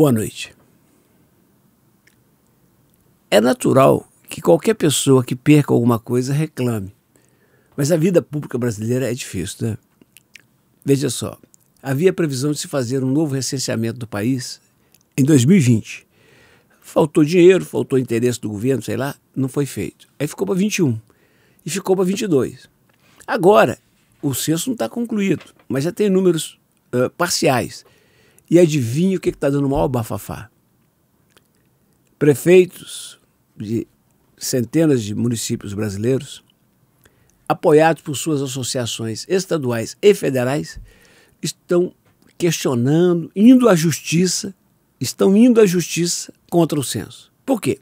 Boa noite. É natural que qualquer pessoa que perca alguma coisa reclame. Mas a vida pública brasileira é difícil, né? Veja só, havia previsão de se fazer um novo recenseamento do país em 2020. Faltou dinheiro, faltou interesse do governo, sei lá, não foi feito. Aí ficou para 21 e ficou para 22. Agora, o censo não está concluído, mas já tem números uh, parciais. E adivinha o que está dando o maior bafafá? Prefeitos de centenas de municípios brasileiros, apoiados por suas associações estaduais e federais, estão questionando, indo à justiça, estão indo à justiça contra o censo. Por quê?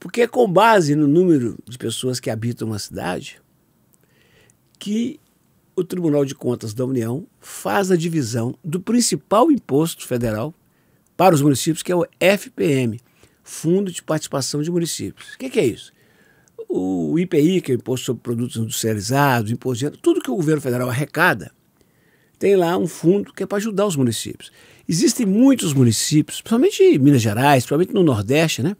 Porque é com base no número de pessoas que habitam uma cidade que o Tribunal de Contas da União faz a divisão do principal imposto federal para os municípios, que é o FPM, Fundo de Participação de Municípios. O que, que, é isso? O IPI, que é o Imposto sobre Produtos Industrializados, Imposto de tudo que o governo federal arrecada, tem lá um fundo que é para ajudar os municípios. Existem muitos municípios, principalmente em Minas Gerais, principalmente no Nordeste, né,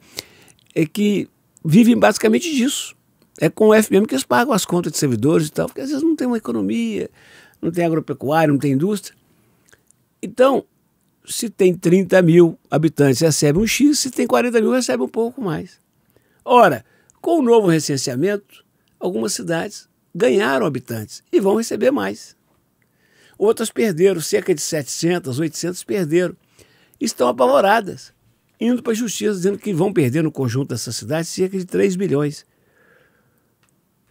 é que vivem basicamente disso é com o FBM que eles pagam as contas de servidores e tal, porque às vezes não tem uma economia, não tem agropecuária, não tem indústria. Então, se tem 30 mil habitantes, recebe um X, se tem 40 mil, recebe um pouco mais. Ora, com o novo recenseamento, algumas cidades ganharam habitantes e vão receber mais. Outras perderam, cerca de 700, 800 perderam. Estão apavoradas, indo para a justiça dizendo que vão perder no conjunto dessas cidades cerca de 3 bilhões.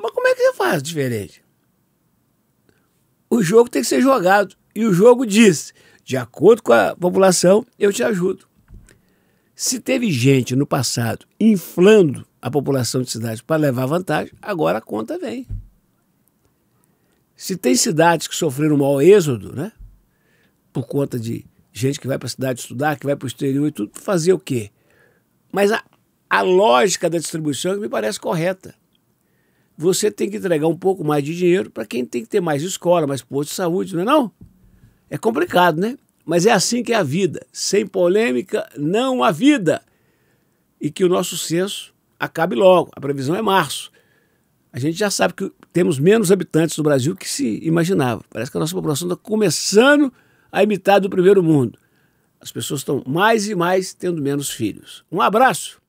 Mas como é que você faz diferente? O jogo tem que ser jogado. E o jogo diz: de acordo com a população, eu te ajudo. Se teve gente no passado inflando a população de cidades para levar vantagem, agora a conta vem. Se tem cidades que sofreram um mau êxodo, né? Por conta de gente que vai para a cidade estudar, que vai para o exterior e tudo, fazer o quê? Mas a, a lógica da distribuição é me parece correta você tem que entregar um pouco mais de dinheiro para quem tem que ter mais escola, mais posto de saúde, não é não? É complicado, né? Mas é assim que é a vida. Sem polêmica, não há vida. E que o nosso censo acabe logo. A previsão é março. A gente já sabe que temos menos habitantes no Brasil que se imaginava. Parece que a nossa população está começando a imitar do primeiro mundo. As pessoas estão mais e mais tendo menos filhos. Um abraço!